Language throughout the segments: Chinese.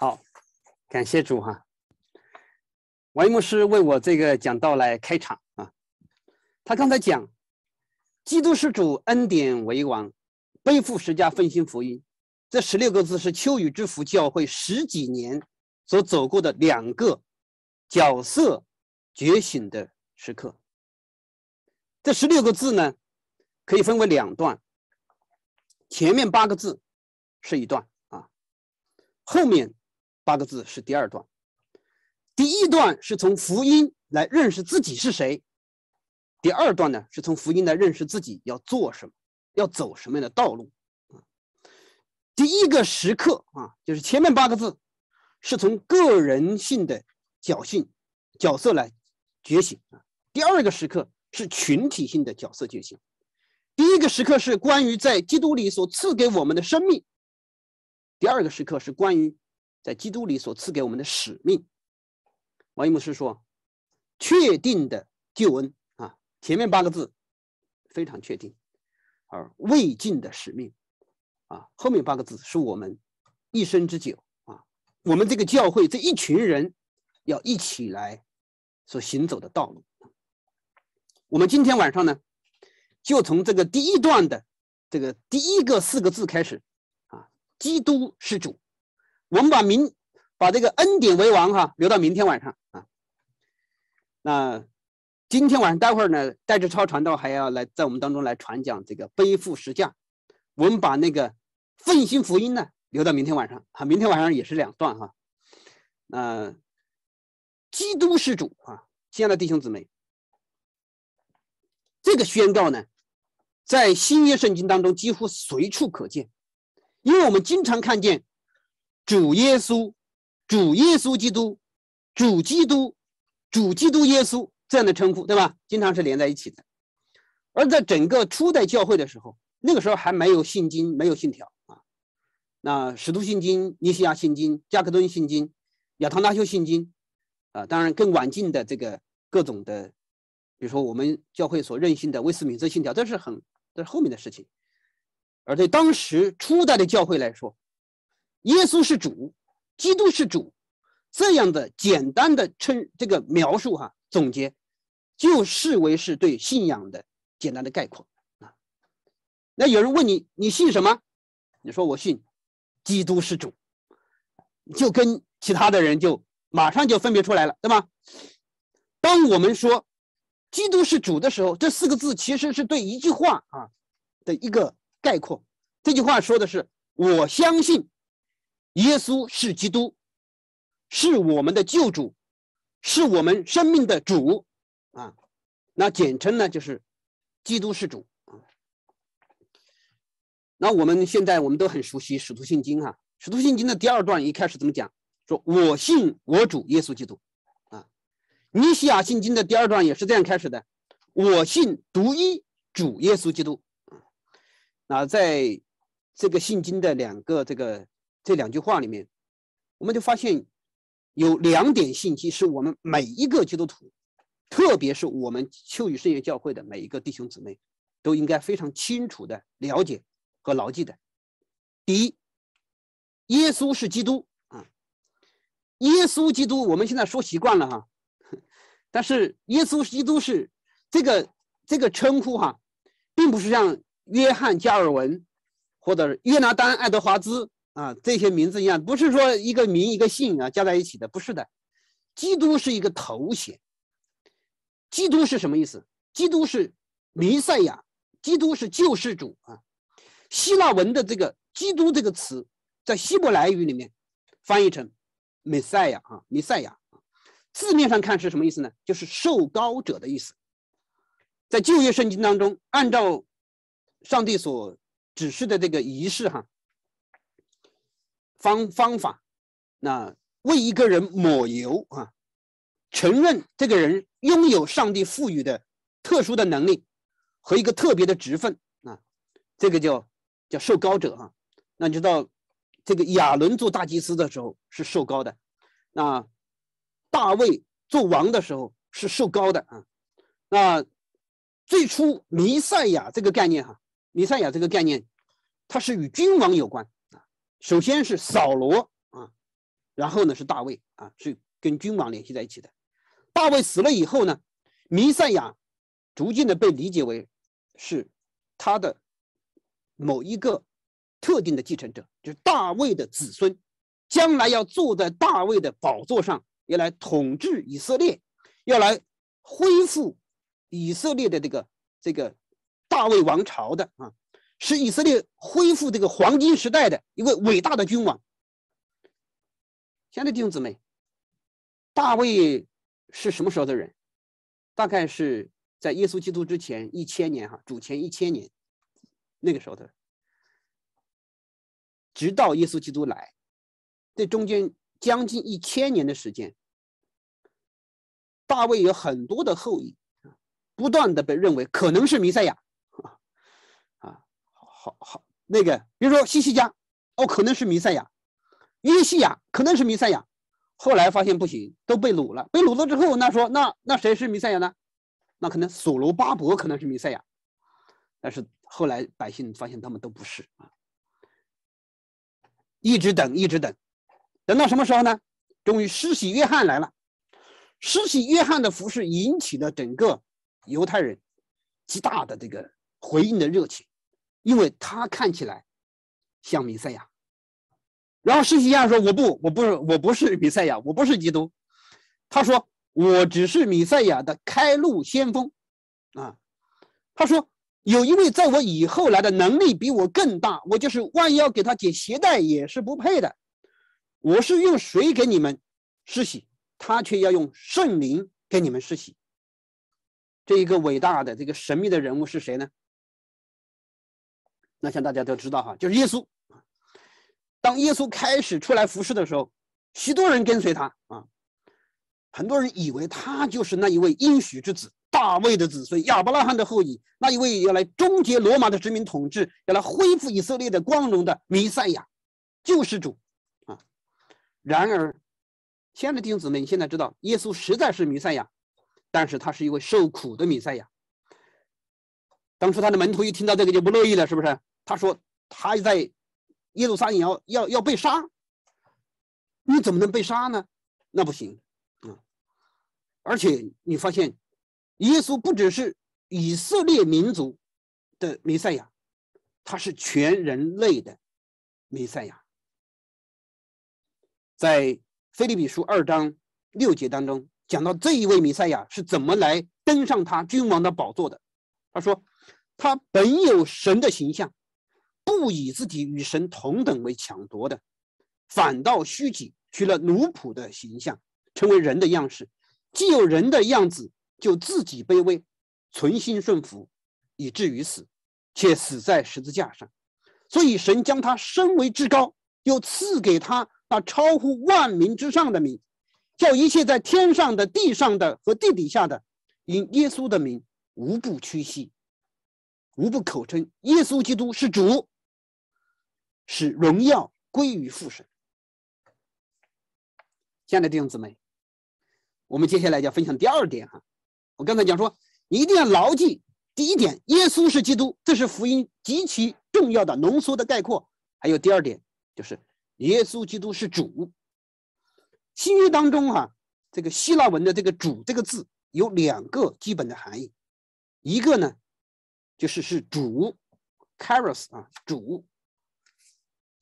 好，感谢主哈，王一牧师为我这个讲道来开场啊。他刚才讲，基督是主恩典为王，背负十架分心福音，这十六个字是秋雨之福教会十几年所走过的两个角色觉醒的时刻。这十六个字呢，可以分为两段，前面八个字是一段啊，后面。八个字是第二段，第一段是从福音来认识自己是谁，第二段呢是从福音来认识自己要做什么，要走什么样的道路第一个时刻啊，就是前面八个字，是从个人性的侥幸角色来觉醒啊。第二个时刻是群体性的角色觉醒，第一个时刻是关于在基督里所赐给我们的生命，第二个时刻是关于。在基督里所赐给我们的使命，王一牧师说：“确定的救恩啊，前面八个字非常确定；而未尽的使命啊，后面八个字是我们一生之久啊，我们这个教会这一群人要一起来所行走的道路。我们今天晚上呢，就从这个第一段的这个第一个四个字开始啊，基督是主。”我们把明把这个恩典为王哈留到明天晚上啊，那今天晚上待会儿呢，戴志超传道还要来在我们当中来传讲这个背负十架，我们把那个奉心福音呢留到明天晚上啊，明天晚上也是两段哈，那基督是主啊，亲爱的弟兄姊妹，这个宣告呢，在新约圣经当中几乎随处可见，因为我们经常看见。主耶稣，主耶稣基督，主基督，主基督耶稣这样的称呼，对吧？经常是连在一起的。而在整个初代教会的时候，那个时候还没有信经，没有信条啊。那使徒信经、尼西亚信经、加克顿信经、亚他拉修信经啊，当然更晚近的这个各种的，比如说我们教会所认信的威斯敏斯特信条，这是很这是后面的事情。而对当时初代的教会来说。耶稣是主，基督是主，这样的简单的称这个描述哈总结，就视为是对信仰的简单的概括啊。那有人问你，你信什么？你说我信基督是主，就跟其他的人就马上就分别出来了，对吗？当我们说基督是主的时候，这四个字其实是对一句话啊的一个概括。这句话说的是我相信。耶稣是基督，是我们的救主，是我们生命的主啊。那简称呢就是“基督是主”啊。那我们现在我们都很熟悉《使徒信经》哈，《使徒信经》的第二段一开始怎么讲？说“我信我主耶稣基督”啊，《尼西亚信经》的第二段也是这样开始的：“我信独一主耶稣基督”啊。那在这个信经的两个这个。这两句话里面，我们就发现有两点信息，是我们每一个基督徒，特别是我们秋雨圣言教会的每一个弟兄姊妹，都应该非常清楚的了解和牢记的。第一，耶稣是基督啊，耶稣基督，我们现在说习惯了哈，但是耶稣基督是这个这个称呼哈，并不是像约翰加尔文或者约拿丹爱德华兹。啊，这些名字一样，不是说一个名一个姓啊，加在一起的，不是的。基督是一个头衔，基督是什么意思？基督是弥赛亚，基督是救世主啊。希腊文的这个“基督”这个词，在希伯来语里面翻译成“弥赛亚”啊，“弥赛亚”。字面上看是什么意思呢？就是受高者的意思。在旧约圣经当中，按照上帝所指示的这个仪式哈。方方法，那为一个人抹油啊，承认这个人拥有上帝赋予的特殊的能力和一个特别的职分啊，这个叫叫受高者哈。那你知道，这个亚伦做大祭司的时候是受高的，那大卫做王的时候是受高的啊。那最初弥赛亚这个概念哈，弥赛亚这个概念，它是与君王有关。首先是扫罗啊，然后呢是大卫啊，是跟君王联系在一起的。大卫死了以后呢，弥赛亚逐渐的被理解为是他的某一个特定的继承者，就是大卫的子孙，将来要坐在大卫的宝座上，要来统治以色列，要来恢复以色列的这个这个大卫王朝的啊。是以色列恢复这个黄金时代的一位伟大的君王。现在弟兄姊妹，大卫是什么时候的人？大概是在耶稣基督之前一千年，哈，主前一千年，那个时候的。直到耶稣基督来，这中间将近一千年的时间，大卫有很多的后裔，不断的被认为可能是弥赛亚。好好那个，比如说西西加，哦，可能是弥赛亚，约西亚可能是弥赛亚，后来发现不行，都被掳了。被掳了之后，那说那那谁是弥赛亚呢？那可能索罗巴伯可能是弥赛亚，但是后来百姓发现他们都不是啊。一直等，一直等，等到什么时候呢？终于施洗约翰来了，施洗约翰的服饰引起了整个犹太人极大的这个回应的热情。因为他看起来像弥赛亚，然后施洗亚说：“我不，我不是，我不是弥赛亚，我不是基督。他说，我只是弥赛亚的开路先锋。啊，他说，有一位在我以后来的能力比我更大，我就是弯腰给他解鞋带也是不配的。我是用水给你们施洗，他却要用圣灵给你们施洗。这一个伟大的、这个神秘的人物是谁呢？”那像大家都知道哈，就是耶稣，当耶稣开始出来服侍的时候，许多人跟随他啊，很多人以为他就是那一位应许之子、大卫的子孙、亚伯拉罕的后裔，那一位要来终结罗马的殖民统治，要来恢复以色列的光荣的弥赛亚、救世主啊。然而，亲爱的弟兄姊妹，你现在知道耶稣实在是弥赛亚，但是他是一位受苦的弥赛亚。当初他的门徒一听到这个就不乐意了，是不是？他说：“他在耶路撒冷要要要被杀，你怎么能被杀呢？那不行，啊！而且你发现，耶稣不只是以色列民族的弥赛亚，他是全人类的弥赛亚。在腓利比书二章六节当中，讲到这一位弥赛亚是怎么来登上他君王的宝座的。他说：他本有神的形象。”不以自己与神同等为抢夺的，反倒虚己，取了奴仆的形象，成为人的样式。既有人的样子，就自己卑微，存心顺服，以至于死，却死在十字架上。所以神将他升为至高，又赐给他那超乎万民之上的名，叫一切在天上的、地上的和地底下的，因耶稣的名，无不屈膝，无不口称耶稣基督是主。使荣耀归于父神。亲爱的弟兄姊妹，我们接下来要分享第二点哈。我刚才讲说，一定要牢记第一点，耶稣是基督，这是福音极其重要的浓缩的概括。还有第二点，就是耶稣基督是主。新约当中哈，这个希腊文的这个“主”这个字有两个基本的含义，一个呢就是是主 k a r o s 啊主。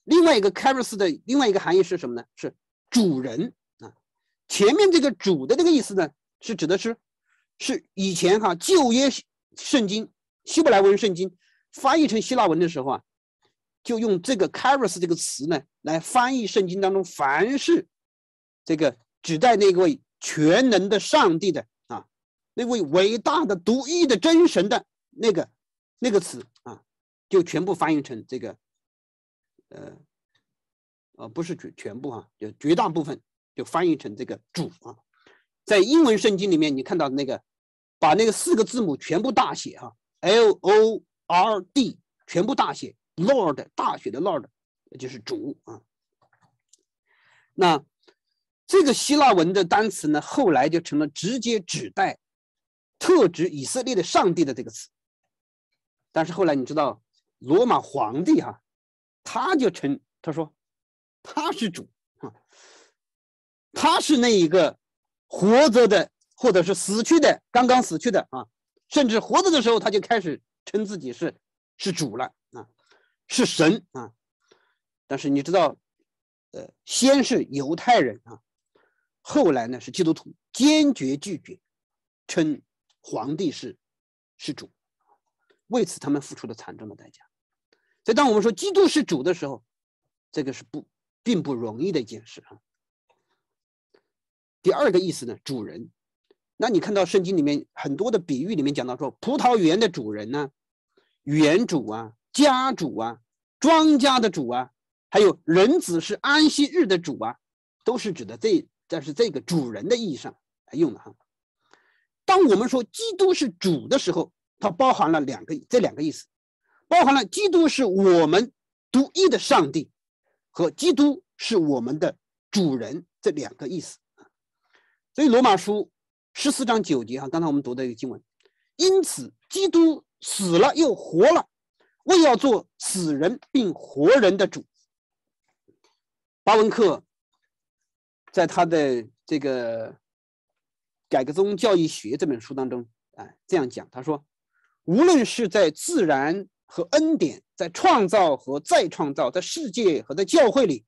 另外一个 k a i r i s 的另外一个含义是什么呢？是主人啊，前面这个主的这个意思呢，是指的是，是以前哈旧约圣经希伯来文圣经翻译成希腊文的时候啊，就用这个 k a i r i s 这个词呢来翻译圣经当中凡是这个指代那位全能的上帝的啊，那位伟大的独一的真神的那个那个词啊，就全部翻译成这个。呃，呃，不是全全部啊，就绝大部分就翻译成这个主啊，在英文圣经里面，你看到那个把那个四个字母全部大写哈，Lord 全部大写，Lord 大写的 Lord 就是主啊。那这个希腊文的单词呢，后来就成了直接指代特指以色列的上帝的这个词。但是后来你知道，罗马皇帝哈。他就称他说，他是主啊，他是那一个活着的或者是死去的刚刚死去的啊，甚至活着的时候他就开始称自己是是主了啊，是神啊。但是你知道，呃，先是犹太人啊，后来呢是基督徒坚决拒绝称皇帝是是主，为此他们付出了惨重的代价。所以，当我们说基督是主的时候，这个是不并不容易的一件事啊。第二个意思呢，主人。那你看到圣经里面很多的比喻里面讲到说，葡萄园的主人呢，园主啊，家主啊，庄稼的主啊，还有人子是安息日的主啊，都是指的这，但是这个主人的意义上来用的哈。当我们说基督是主的时候，它包含了两个这两个意思。包含了基督是我们独一的上帝，和基督是我们的主人这两个意思。所以罗马书十四章九节哈，刚才我们读的一个经文，因此基督死了又活了，为要做死人并活人的主。巴文克在他的这个《改革宗教育学》这本书当中啊，这样讲，他说，无论是在自然。和恩典在创造和再创造，在世界和在教会里，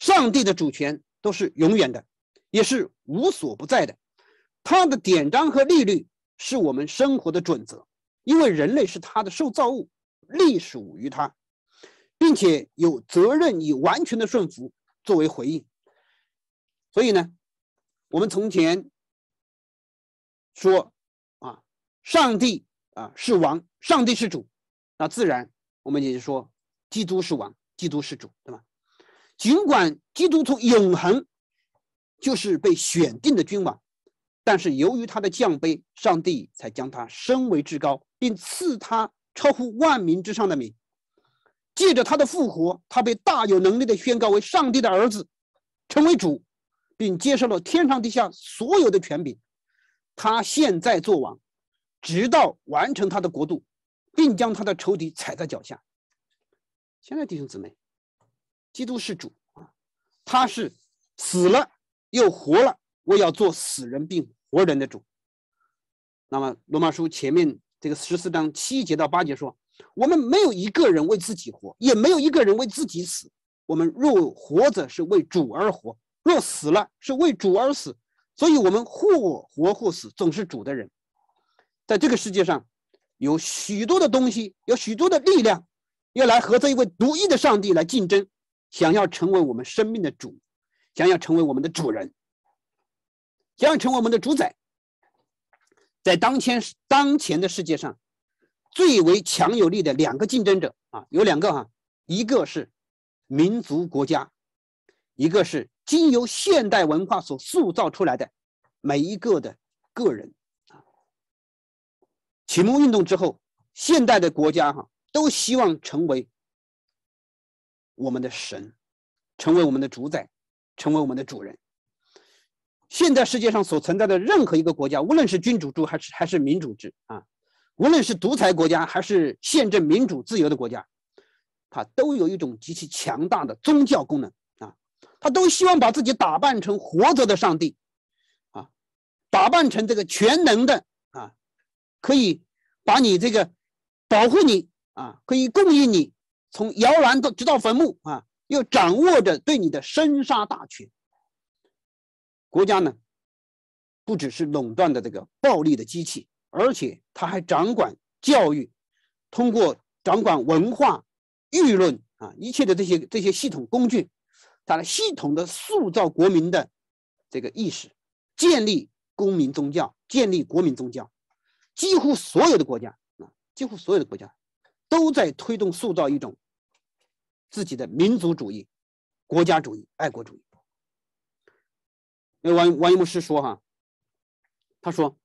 上帝的主权都是永远的，也是无所不在的。他的典章和利率是我们生活的准则，因为人类是他的受造物，隶属于他，并且有责任以完全的顺服作为回应。所以呢，我们从前说，啊，上帝啊是王，上帝是主。那自然，我们也就说，基督是王，基督是主，对吧？尽管基督徒永恒就是被选定的君王，但是由于他的降卑，上帝才将他升为至高，并赐他超乎万民之上的名。借着他的复活，他被大有能力的宣告为上帝的儿子，成为主，并接受了天上地下所有的权柄。他现在做王，直到完成他的国度。并将他的仇敌踩在脚下。现在弟兄姊妹，基督是主啊，他是死了又活了，我要做死人并活人的主。那么罗马书前面这个十四章七节到八节说：我们没有一个人为自己活，也没有一个人为自己死。我们若活着是为主而活，若死了是为主而死。所以，我们或活或死，总是主的人，在这个世界上。有许多的东西，有许多的力量，要来和这一位独一的上帝来竞争，想要成为我们生命的主，想要成为我们的主人，想要成为我们的主宰。在当前当前的世界上，最为强有力的两个竞争者啊，有两个哈，一个是民族国家，一个是经由现代文化所塑造出来的每一个的个人。启蒙运动之后，现代的国家哈都希望成为我们的神，成为我们的主宰，成为我们的主人。现在世界上所存在的任何一个国家，无论是君主制还是还是民主制啊，无论是独裁国家还是宪政民主自由的国家，它都有一种极其强大的宗教功能啊，它都希望把自己打扮成活着的上帝啊，打扮成这个全能的啊。可以把你这个保护你啊，可以供应你从摇篮到直到坟墓啊，又掌握着对你的生杀大权。国家呢，不只是垄断的这个暴力的机器，而且它还掌管教育，通过掌管文化、舆论啊，一切的这些这些系统工具，它来系统的塑造国民的这个意识，建立公民宗教，建立国民宗教。几乎所有的国家啊，几乎所有的国家，都在推动塑造一种自己的民族主义、国家主义、爱国主义。那王王一牧师说哈，他说，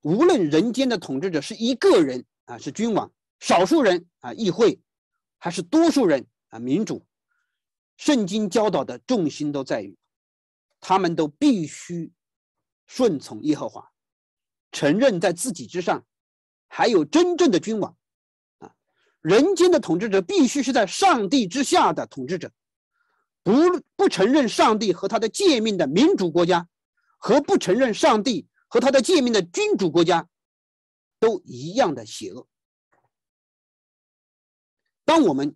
无论人间的统治者是一个人啊，是君王、少数人啊、议会，还是多数人啊、民主，圣经教导的重心都在于，他们都必须顺从耶和华。承认在自己之上，还有真正的君王，啊，人间的统治者必须是在上帝之下的统治者，不不承认上帝和他的诫命的民主国家，和不承认上帝和他的诫命的君主国家，都一样的邪恶。当我们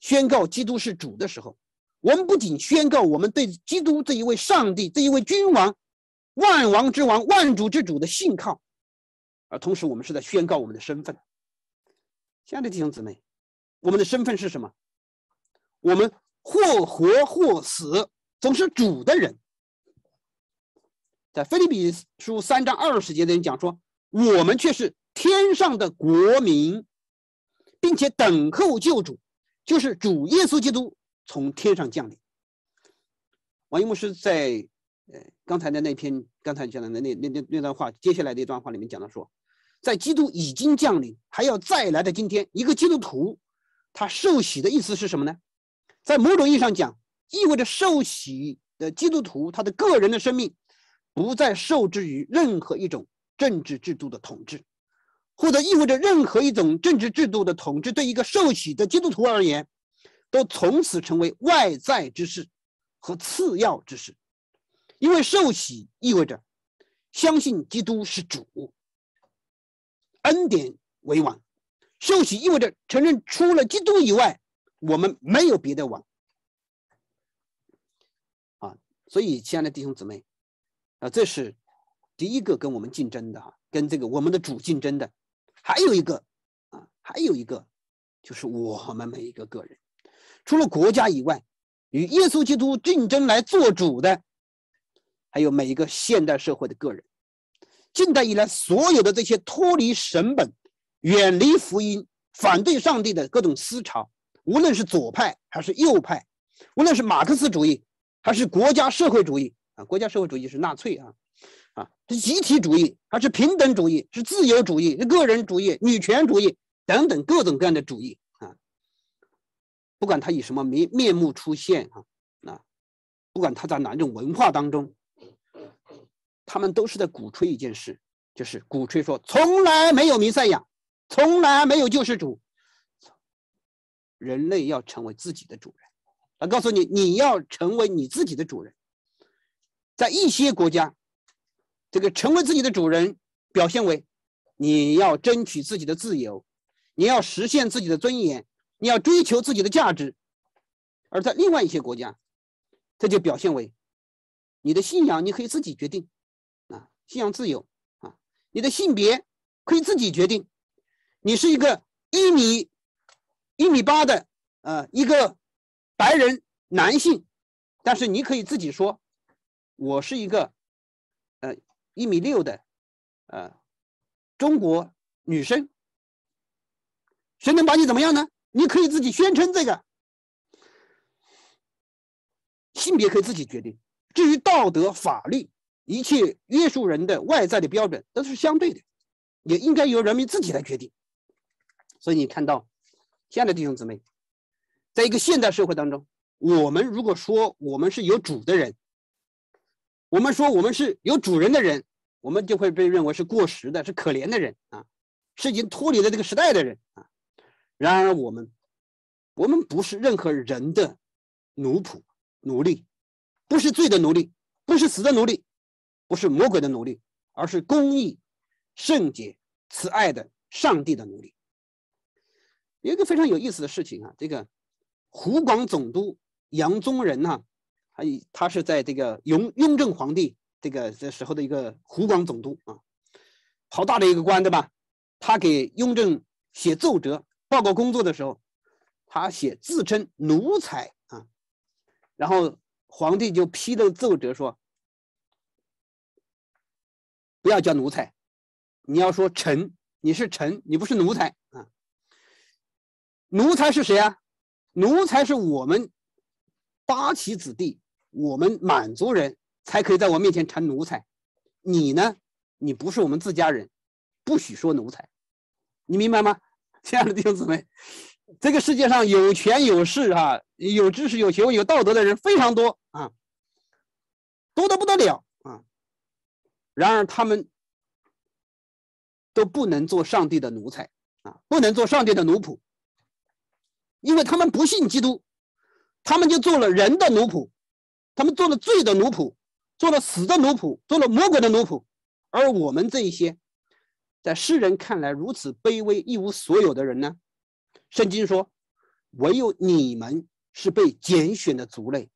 宣告基督是主的时候，我们不仅宣告我们对基督这一位上帝这一位君王。万王之王、万主之主的信靠，而同时我们是在宣告我们的身份。亲爱的弟兄姊妹，我们的身份是什么？我们或活或死，总是主的人。在《菲律比书》三章二十节的人讲说：“我们却是天上的国民，并且等候救主，就是主耶稣基督从天上降临。”王一牧师在。刚才的那篇，刚才讲的那那那那段话，接下来的一段话里面讲了说，在基督已经降临还要再来的今天，一个基督徒他受洗的意思是什么呢？在某种意义上讲，意味着受洗的基督徒他的个人的生命不再受制于任何一种政治制度的统治，或者意味着任何一种政治制度的统治对一个受洗的基督徒而言，都从此成为外在之事和次要之事。因为受洗意味着相信基督是主，恩典为王。受洗意味着承认除了基督以外，我们没有别的王。啊，所以亲爱的弟兄姊妹，啊，这是第一个跟我们竞争的啊，跟这个我们的主竞争的。还有一个啊，还有一个就是我们每一个个人，除了国家以外，与耶稣基督竞争来做主的。还有每一个现代社会的个人，近代以来所有的这些脱离神本、远离福音、反对上帝的各种思潮，无论是左派还是右派，无论是马克思主义还是国家社会主义啊，国家社会主义是纳粹啊，啊，是集体主义，还是平等主义，是自由主义，是个人主义、女权主义等等各种各样的主义啊，不管它以什么面面目出现啊，啊，不管它在哪种文化当中。他们都是在鼓吹一件事，就是鼓吹说从来没有弥赛亚，从来没有救世主，人类要成为自己的主人。他告诉你，你要成为你自己的主人。在一些国家，这个成为自己的主人表现为你要争取自己的自由，你要实现自己的尊严，你要追求自己的价值；而在另外一些国家，这就表现为你的信仰你可以自己决定。信仰自由啊，你的性别可以自己决定。你是一个一米一米八的呃一个白人男性，但是你可以自己说，我是一个呃一米六的呃中国女生，谁能把你怎么样呢？你可以自己宣称这个性别可以自己决定。至于道德法律。一切约束人的外在的标准都是相对的，也应该由人民自己来决定。所以你看到，亲爱的弟兄姊妹，在一个现代社会当中，我们如果说我们是有主的人，我们说我们是有主人的人，我们就会被认为是过时的、是可怜的人啊，是已经脱离了这个时代的人啊。然而我们，我们不是任何人的奴仆、奴隶，不是罪的奴隶，不是死的奴隶。不是魔鬼的奴隶，而是公义、圣洁、慈爱的上帝的奴隶。有一个非常有意思的事情啊，这个湖广总督杨宗仁呐，他他是在这个雍雍正皇帝这个这时候的一个湖广总督啊，好大的一个官，对吧？他给雍正写奏折报告工作的时候，他写自称奴才啊，然后皇帝就批了奏折说。不要叫奴才，你要说臣，你是臣，你不是奴才啊。奴才是谁啊？奴才是我们八旗子弟，我们满族人才可以在我面前称奴才。你呢？你不是我们自家人，不许说奴才，你明白吗？亲爱的弟兄姊妹，这个世界上有权有势、哈有知识、有学问、有道德的人非常多啊，多的不得了。然而，他们都不能做上帝的奴才啊，不能做上帝的奴仆，因为他们不信基督，他们就做了人的奴仆，他们做了罪的奴仆，做了死的奴仆，做了魔鬼的奴仆。而我们这一些，在世人看来如此卑微、一无所有的人呢？圣经说：“唯有你们是被拣选的族类，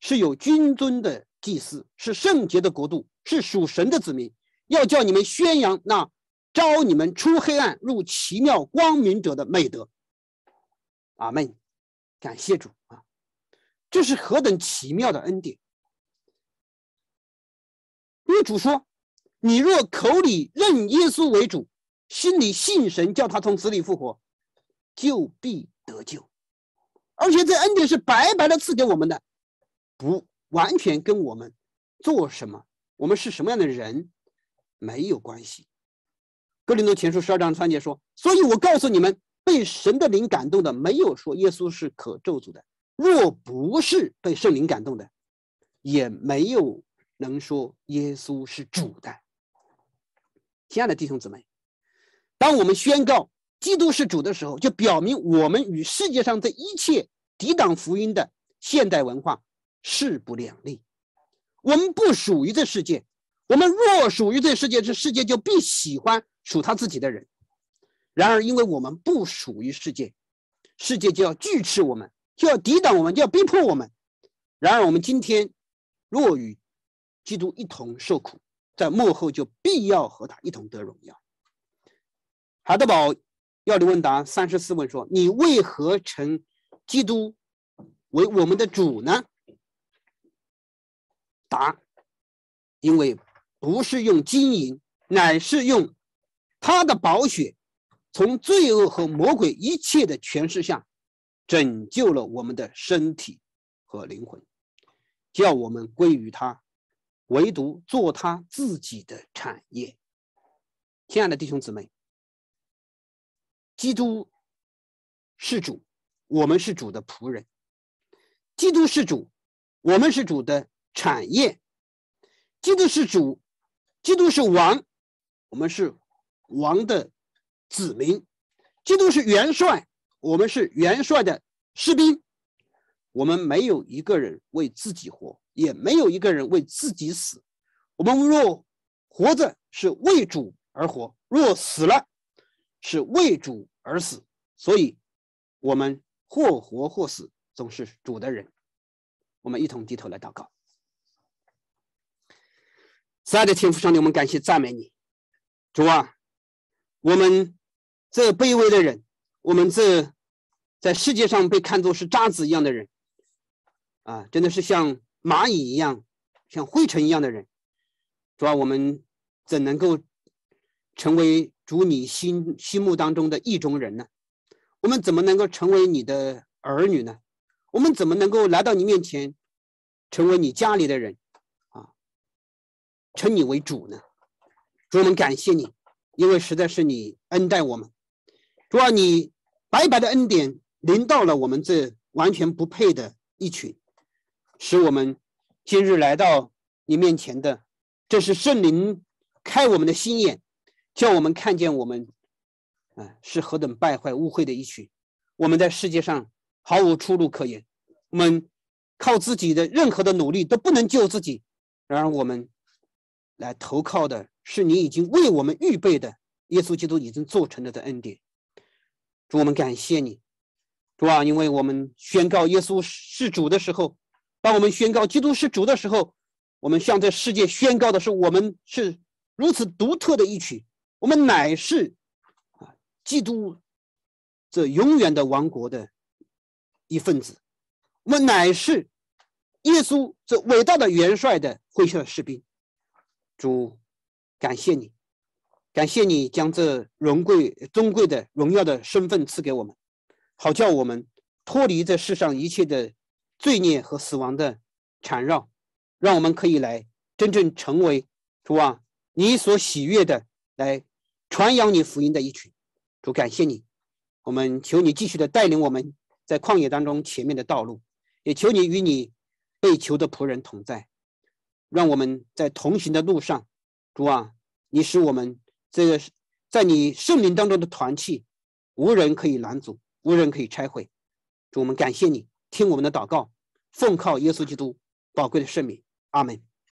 是有君尊的祭司，是圣洁的国度。”是属神的子民，要叫你们宣扬那招你们出黑暗入奇妙光明者的美德。阿门，感谢主啊！这是何等奇妙的恩典。因为主说：“你若口里认耶稣为主，心里信神叫他从死里复活，就必得救。”而且这恩典是白白的赐给我们的，不完全跟我们做什么。我们是什么样的人，没有关系。哥林多前书十二章三节说：“所以我告诉你们，被神的灵感动的，没有说耶稣是可咒诅的；若不是被圣灵感动的，也没有能说耶稣是主的。”亲爱的弟兄姊妹，当我们宣告基督是主的时候，就表明我们与世界上这一切抵挡福音的现代文化势不两立。我们不属于这世界，我们若属于这世界，这世界就必喜欢属他自己的人。然而，因为我们不属于世界，世界就要拒斥我们，就要抵挡我们，就要逼迫我们。然而，我们今天若与基督一同受苦，在幕后就必要和他一同得荣耀。海德堡要你问答三十四问说：“你为何称基督为我们的主呢？”答：因为不是用金银，乃是用他的宝血，从罪恶和魔鬼一切的权势下拯救了我们的身体和灵魂，叫我们归于他，唯独做他自己的产业。亲爱的弟兄姊妹，基督是主，我们是主的仆人；基督是主，我们是主的。产业，基督是主，基督是王，我们是王的子民；基督是元帅，我们是元帅的士兵。我们没有一个人为自己活，也没有一个人为自己死。我们若活着，是为主而活；若死了，是为主而死。所以，我们或活或死，总是主的人。我们一同低头来祷告。在你的天赋上帝，我们感谢赞美你，主啊，我们这卑微的人，我们这在世界上被看作是渣子一样的人，啊，真的是像蚂蚁一样，像灰尘一样的人，主啊，我们怎能够成为主你心心目当中的意中人呢？我们怎么能够成为你的儿女呢？我们怎么能够来到你面前，成为你家里的人？称你为主呢，主们感谢你，因为实在是你恩待我们，主啊，你白白的恩典临到了我们这完全不配的一群，使我们今日来到你面前的，这是圣灵开我们的心眼，叫我们看见我们，哎，是何等败坏污秽的一群，我们在世界上毫无出路可言，我们靠自己的任何的努力都不能救自己，然而我们。来投靠的是你已经为我们预备的，耶稣基督已经做成了的恩典。主，我们感谢你，主啊！因为我们宣告耶稣是主的时候，当我们宣告基督是主的时候，我们向这世界宣告的是：我们是如此独特的一群，我们乃是啊，基督这永远的王国的一份子，我们乃是耶稣这伟大的元帅的麾下的士兵。主，感谢你，感谢你将这荣贵、尊贵的荣耀的身份赐给我们，好叫我们脱离这世上一切的罪孽和死亡的缠绕，让我们可以来真正成为主啊，你所喜悦的来传扬你福音的一群。主，感谢你，我们求你继续的带领我们在旷野当中前面的道路，也求你与你被求的仆人同在。让我们在同行的路上，主啊，你使我们这个在你圣灵当中的团契，无人可以拦阻，无人可以拆毁。主，我们感谢你，听我们的祷告，奉靠耶稣基督宝贵的圣名，阿门。